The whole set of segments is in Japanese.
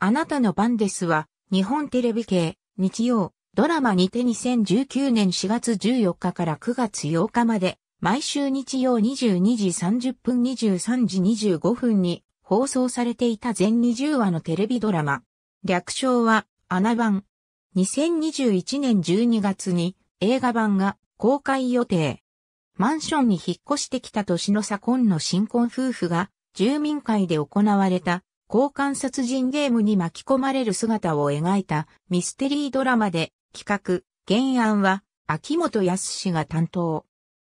あなたの番ですは、日本テレビ系、日曜、ドラマにて2019年4月14日から9月8日まで、毎週日曜22時30分23時25分に放送されていた全20話のテレビドラマ。略称は、アナ版。2021年12月に映画版が公開予定。マンションに引っ越してきた年の左近の新婚夫婦が住民会で行われた交換殺人ゲームに巻き込まれる姿を描いたミステリードラマで企画、原案は秋元康が担当。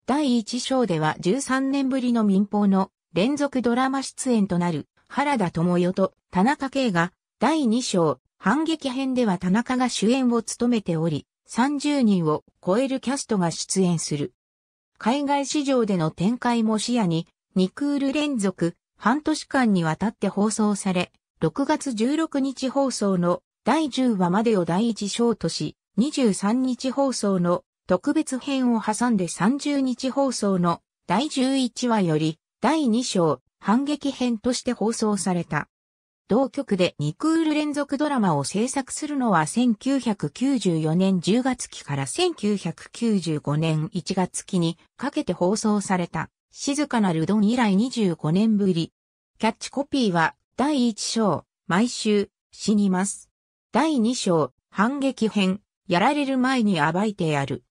第1章では13年ぶりの民放の連続ドラマ出演となる原田智代と田中圭が第2章反撃編では田中が主演を務めており30人を超えるキャストが出演する。海外市場での展開も視野に2クール連続半年間にわたって放送され、6月16日放送の第10話までを第1章とし、23日放送の特別編を挟んで30日放送の第11話より第2章反撃編として放送された。同局で2クール連続ドラマを制作するのは1994年10月期から1995年1月期にかけて放送された。静かなルドン以来25年ぶり、キャッチコピーは、第1章、毎週、死にます。第2章、反撃編、やられる前に暴いてやる。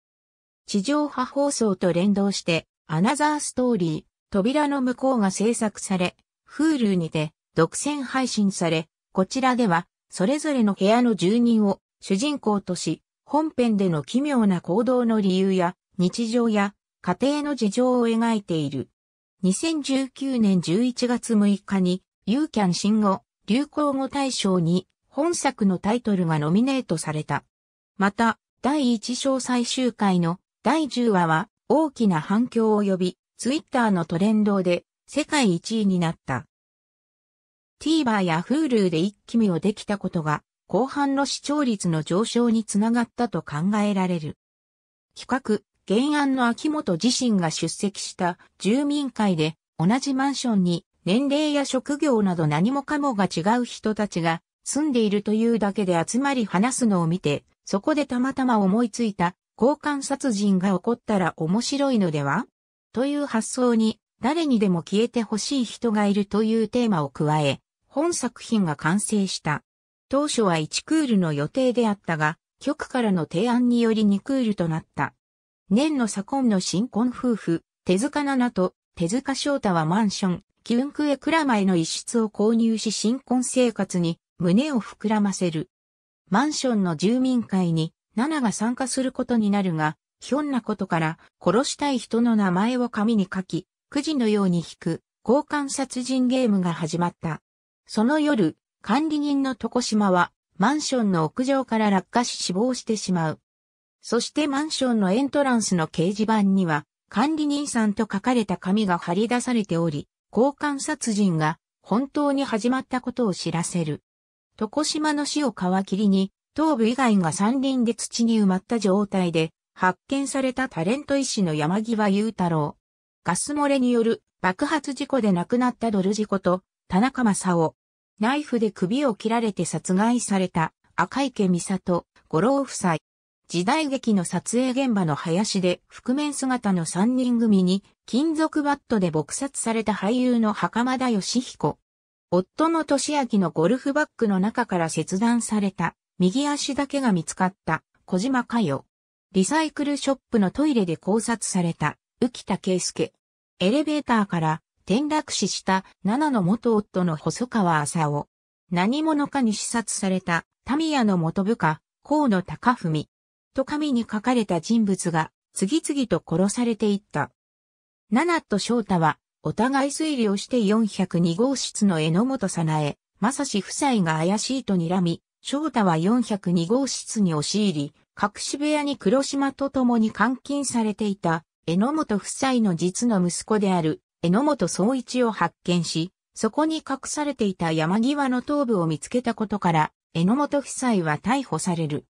地上波放送と連動して、アナザーストーリー、扉の向こうが制作され、フールーにて独占配信され、こちらでは、それぞれの部屋の住人を主人公とし、本編での奇妙な行動の理由や、日常や、家庭の事情を描いている。2019年11月6日に、ユーキャン新語、流行語大賞に、本作のタイトルがノミネートされた。また、第1章最終回の第10話は大きな反響を呼び、ツイッターのトレンドで世界1位になった。TVer や Hulu で一気見をできたことが、後半の視聴率の上昇につながったと考えられる。企画、原案の秋元自身が出席した住民会で同じマンションに年齢や職業など何もかもが違う人たちが住んでいるというだけで集まり話すのを見て、そこでたまたま思いついた交換殺人が起こったら面白いのではという発想に誰にでも消えてほしい人がいるというテーマを加え、本作品が完成した。当初は1クールの予定であったが、局からの提案により2クールとなった。年の左近の新婚夫婦、手塚奈々と手塚翔太はマンション、キュンクエクラマへの一室を購入し新婚生活に胸を膨らませる。マンションの住民会に、奈々が参加することになるが、ひょんなことから殺したい人の名前を紙に書き、くじのように引く交換殺人ゲームが始まった。その夜、管理人の床島はマンションの屋上から落下し死亡してしまう。そしてマンションのエントランスの掲示板には、管理人さんと書かれた紙が貼り出されており、交換殺人が本当に始まったことを知らせる。床島の死を皮切りに、頭部以外が山林で土に埋まった状態で、発見されたタレント医師の山際雄太郎。ガス漏れによる爆発事故で亡くなったドル事故と、田中正夫。ナイフで首を切られて殺害された赤池美里、五郎夫妻。時代劇の撮影現場の林で覆面姿の3人組に金属バットで撲殺された俳優の袴田義彦。夫の俊明のゴルフバッグの中から切断された右足だけが見つかった小島佳代。リサイクルショップのトイレで考察された浮田圭介。エレベーターから転落死した七の元夫の細川浅尾。何者かに視察された、タミヤの元部下、河野隆文。と紙に書かれた人物が次々と殺されていった。ナナと翔太はお互い推理をして402号室の榎本さなえ、正し夫妻が怪しいと睨み、翔太は402号室に押し入り、隠し部屋に黒島と共に監禁されていた、榎本夫妻の実の息子である、榎本総一を発見し、そこに隠されていた山際の頭部を見つけたことから、榎本夫妻は逮捕される。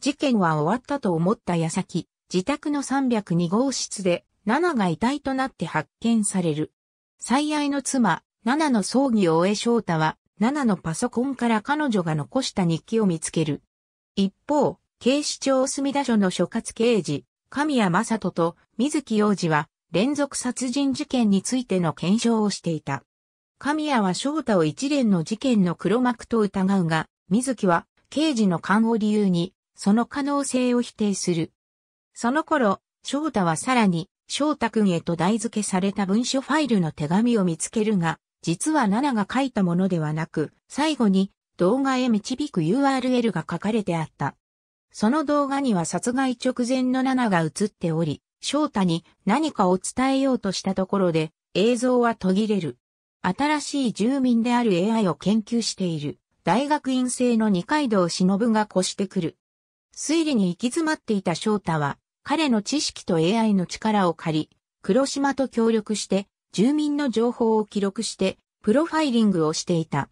事件は終わったと思った矢先、自宅の302号室で、ナナが遺体となって発見される。最愛の妻、ナナの葬儀を終え翔太は、ナナのパソコンから彼女が残した日記を見つける。一方、警視庁墨田署の所轄刑事、神谷正人と水木洋二は、連続殺人事件についての検証をしていた。神谷は翔太を一連の事件の黒幕と疑うが、水木は、刑事の勘を理由に、その可能性を否定する。その頃、翔太はさらに、翔太くんへと題付けされた文書ファイルの手紙を見つけるが、実は々が書いたものではなく、最後に動画へ導く URL が書かれてあった。その動画には殺害直前の々が映っており、翔太に何かを伝えようとしたところで映像は途切れる。新しい住民である AI を研究している大学院生の二階堂忍が越してくる。推理に行き詰まっていた翔太は、彼の知識と AI の力を借り、黒島と協力して、住民の情報を記録して、プロファイリングをしていた。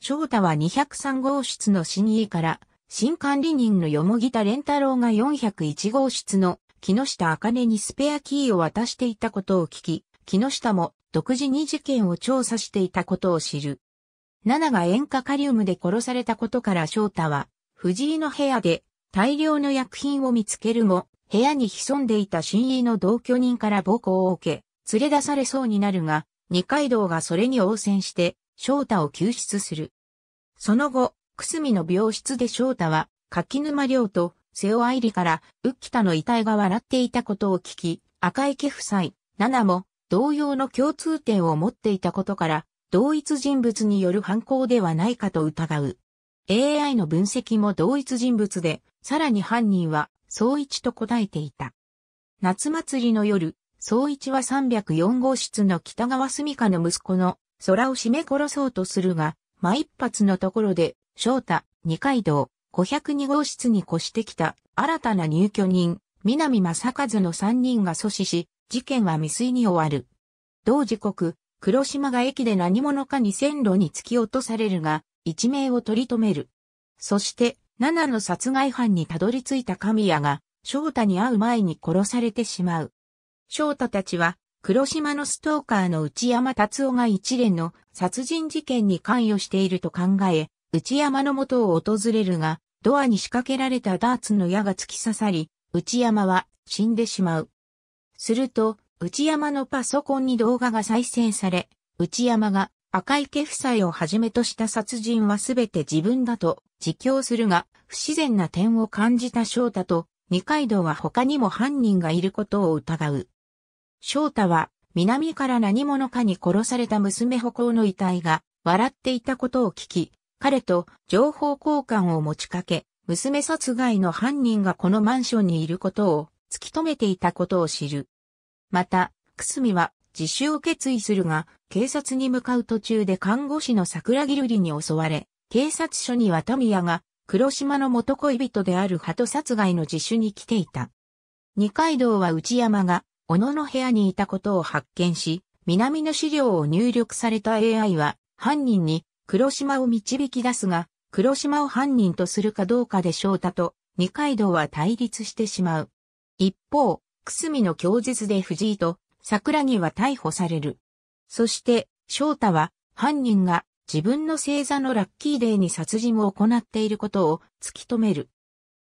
翔太は203号室の新家から、新管理人のよもぎた連太郎が401号室の木下茜にスペアキーを渡していたことを聞き、木下も独自に事件を調査していたことを知る。7が塩化カリウムで殺されたことから翔太は、藤井の部屋で大量の薬品を見つけるも、部屋に潜んでいた親友の同居人から暴行を受け、連れ出されそうになるが、二階堂がそれに応戦して、翔太を救出する。その後、くすみの病室で翔太は、柿沼亮と瀬尾愛理から、浮田の遺体が笑っていたことを聞き、赤池夫妻、七も、同様の共通点を持っていたことから、同一人物による犯行ではないかと疑う。AI の分析も同一人物で、さらに犯人は、総一と答えていた。夏祭りの夜、総一は304号室の北川住家の息子の空を締め殺そうとするが、ま一発のところで、翔太、二階堂、502号室に越してきた新たな入居人、南正和の三人が阻止し、事件は未遂に終わる。同時刻、黒島が駅で何者かに線路に突き落とされるが、一命を取り留める。そして、七の殺害犯にたどり着いた神谷が、翔太に会う前に殺されてしまう。翔太たちは、黒島のストーカーの内山達夫が一連の殺人事件に関与していると考え、内山の元を訪れるが、ドアに仕掛けられたダーツの矢が突き刺さり、内山は死んでしまう。すると、内山のパソコンに動画が再生され、内山が赤池夫妻をはじめとした殺人はすべて自分だと自供するが、不自然な点を感じた翔太と、二階堂は他にも犯人がいることを疑う。翔太は、南から何者かに殺された娘歩行の遺体が、笑っていたことを聞き、彼と情報交換を持ちかけ、娘殺害の犯人がこのマンションにいることを突き止めていたことを知る。また、くすみは自首を決意するが、警察に向かう途中で看護師の桜木瑠璃に襲われ、警察署には富谷が、黒島の元恋人である鳩殺害の自首に来ていた。二階堂は内山が、小野の部屋にいたことを発見し、南の資料を入力された AI は、犯人に、黒島を導き出すが、黒島を犯人とするかどうかで翔太と、二階堂は対立してしまう。一方、くすみの供述で藤井と、桜木は逮捕される。そして、翔太は、犯人が自分の星座のラッキーデーに殺人を行っていることを突き止める。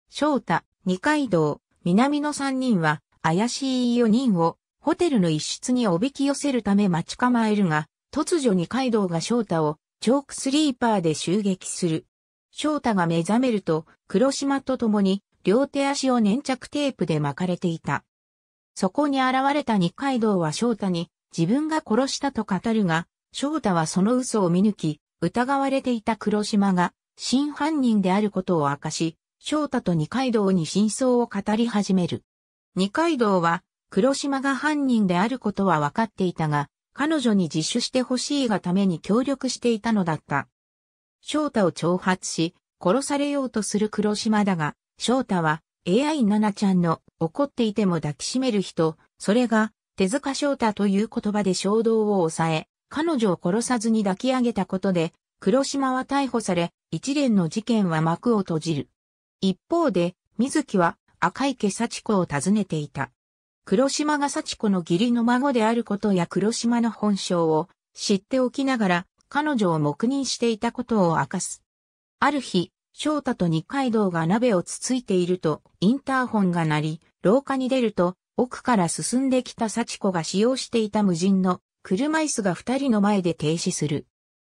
翔太、二階堂、南の三人は、怪しい四人を、ホテルの一室におびき寄せるため待ち構えるが、突如二階堂が翔太を、チョークスリーパーで襲撃する。翔太が目覚めると、黒島と共に、両手足を粘着テープで巻かれていた。そこに現れた二階堂は翔太に、自分が殺したと語るが、翔太はその嘘を見抜き、疑われていた黒島が真犯人であることを明かし、翔太と二階堂に真相を語り始める。二階堂は黒島が犯人であることは分かっていたが、彼女に自首してほしいがために協力していたのだった。翔太を挑発し、殺されようとする黒島だが、翔太は AI ナナちゃんの怒っていても抱きしめる人、それが手塚翔太という言葉で衝動を抑え、彼女を殺さずに抱き上げたことで、黒島は逮捕され、一連の事件は幕を閉じる。一方で、水木は赤池幸子を訪ねていた。黒島が幸子の義理の孫であることや黒島の本性を知っておきながら、彼女を黙認していたことを明かす。ある日、翔太と二階堂が鍋をつついていると、インターホンが鳴り、廊下に出ると、奥から進んできた幸子が使用していた無人の車椅子が二人の前で停止する。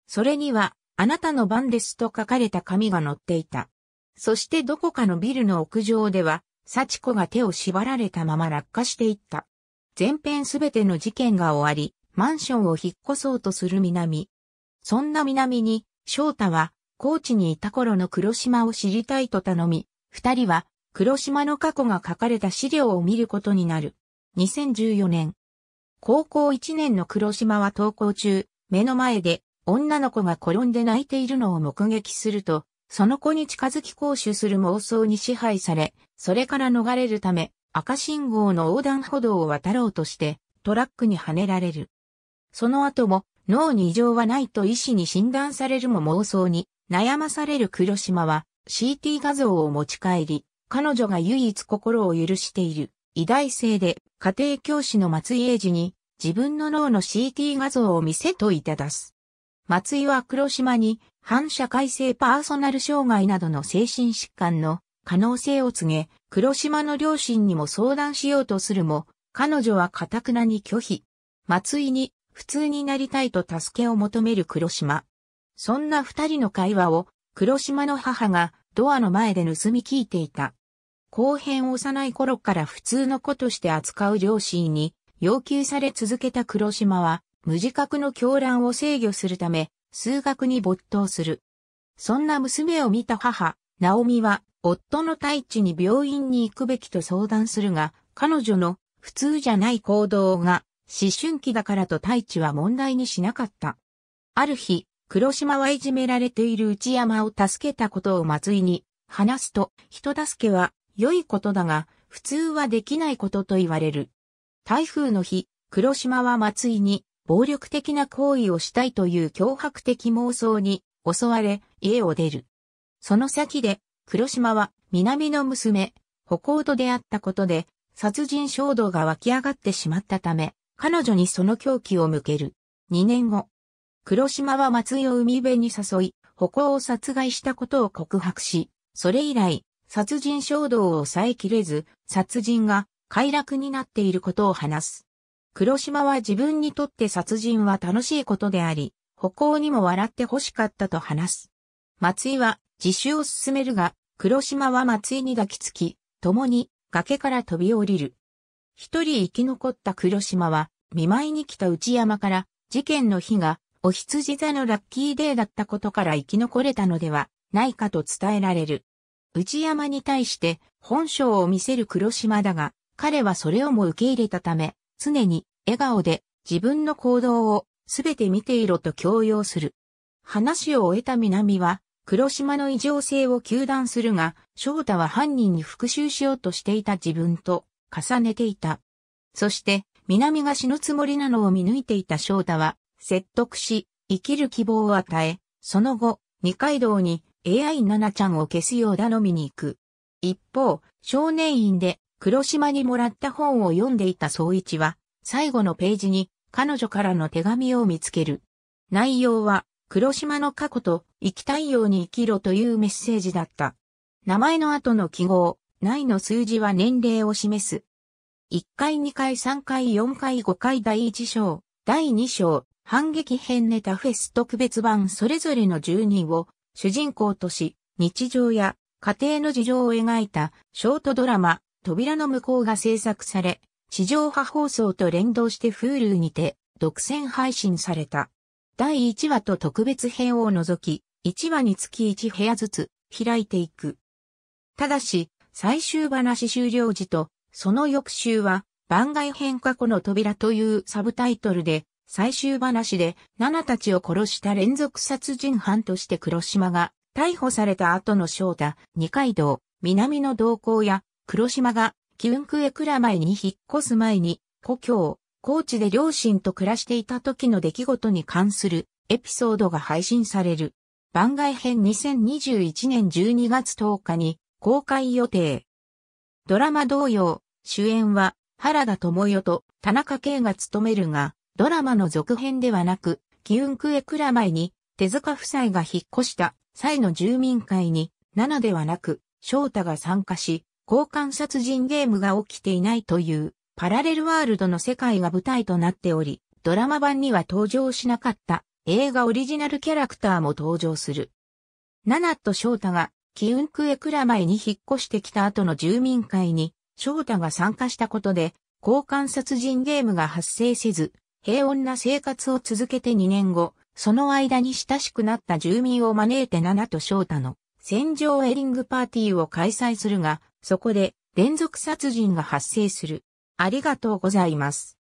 それには、あなたの番ですと書かれた紙が載っていた。そしてどこかのビルの屋上では、幸子が手を縛られたまま落下していった。前編すべての事件が終わり、マンションを引っ越そうとする南。そんな南に、翔太は、高知にいた頃の黒島を知りたいと頼み、二人は黒島の過去が書かれた資料を見ることになる。2014年。高校1年の黒島は登校中、目の前で女の子が転んで泣いているのを目撃すると、その子に近づき講習する妄想に支配され、それから逃れるため、赤信号の横断歩道を渡ろうとして、トラックにはねられる。その後も、脳に異常はないと医師に診断されるも妄想に悩まされる黒島は CT 画像を持ち帰り、彼女が唯一心を許している、医大生で家庭教師の松井英二に自分の脳の CT 画像を見せといただす。松井は黒島に反社会性パーソナル障害などの精神疾患の可能性を告げ、黒島の両親にも相談しようとするも、彼女は堅くなに拒否。松井に普通になりたいと助けを求める黒島。そんな二人の会話を黒島の母がドアの前で盗み聞いていた。後編幼い頃から普通の子として扱う両親に要求され続けた黒島は、無自覚の狂乱を制御するため、数学に没頭する。そんな娘を見た母、ナオミは、夫の大地に病院に行くべきと相談するが、彼女の普通じゃない行動が、思春期だからと大地は問題にしなかった。ある日、黒島はいじめられている内山を助けたことを松井に、話すと、人助けは良いことだが、普通はできないことと言われる。台風の日、黒島は松井に暴力的な行為をしたいという脅迫的妄想に襲われ、家を出る。その先で、黒島は南の娘、歩行と出会ったことで、殺人衝動が湧き上がってしまったため、彼女にその狂気を向ける。2年後、黒島は松井を海辺に誘い、歩行を殺害したことを告白し、それ以来、殺人衝動を抑えきれず、殺人が快楽になっていることを話す。黒島は自分にとって殺人は楽しいことであり、歩行にも笑って欲しかったと話す。松井は自首を進めるが、黒島は松井に抱きつき、共に崖から飛び降りる。一人生き残った黒島は、見舞いに来た内山から、事件の日が、お羊座のラッキーデーだったことから生き残れたのではないかと伝えられる。内山に対して本性を見せる黒島だが、彼はそれをも受け入れたため、常に笑顔で自分の行動をすべて見ていろと強要する。話を終えた南は、黒島の異常性を求断するが、翔太は犯人に復讐しようとしていた自分と重ねていた。そして、南が死ぬつもりなのを見抜いていた翔太は、説得し、生きる希望を与え、その後、二階堂に AI ナナちゃんを消すよう頼みに行く。一方、少年院で黒島にもらった本を読んでいた総一は、最後のページに彼女からの手紙を見つける。内容は、黒島の過去と生きたいように生きろというメッセージだった。名前の後の記号、内の数字は年齢を示す。1回2回3回4回5回第1章、第2章、反撃編ネタフェス特別版それぞれの住人を主人公とし、日常や家庭の事情を描いたショートドラマ、扉の向こうが制作され、地上波放送と連動してフールにて独占配信された。第1話と特別編を除き、1話につき1部屋ずつ開いていく。ただし、最終話終了時と、その翌週は、番外編過去の扉というサブタイトルで最終話で、ナナたちを殺した連続殺人犯として黒島が、逮捕された後の翔太、二階堂、南の動向や、黒島が、キウンクエクラ前に引っ越す前に、故郷、高知で両親と暮らしていた時の出来事に関するエピソードが配信される。番外編2021年12月10日に公開予定。ドラマ同様、主演は原田智代と田中圭が務めるが、ドラマの続編ではなく、キウンクエクラ前に、手塚夫妻が引っ越した際の住民会に、ナではなく、翔太が参加し、交換殺人ゲームが起きていないという、パラレルワールドの世界が舞台となっており、ドラマ版には登場しなかった映画オリジナルキャラクターも登場する。ナナと翔太がキウンクエクラ前に引っ越してきた後の住民会に翔太が参加したことで交換殺人ゲームが発生せず平穏な生活を続けて2年後、その間に親しくなった住民を招いて7と翔太の戦場エリングパーティーを開催するが、そこで連続殺人が発生する。ありがとうございます。